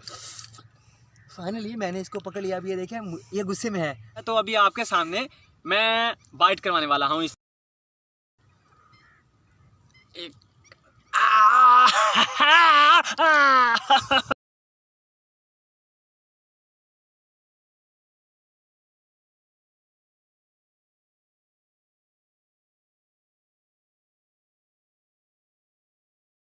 finally मैंने इसको पकड़ लिया अभी ये देखें ये गुस्से में है तो अभी आपके सामने मैं बाइट करवाने वाला हूँ इस एक आ,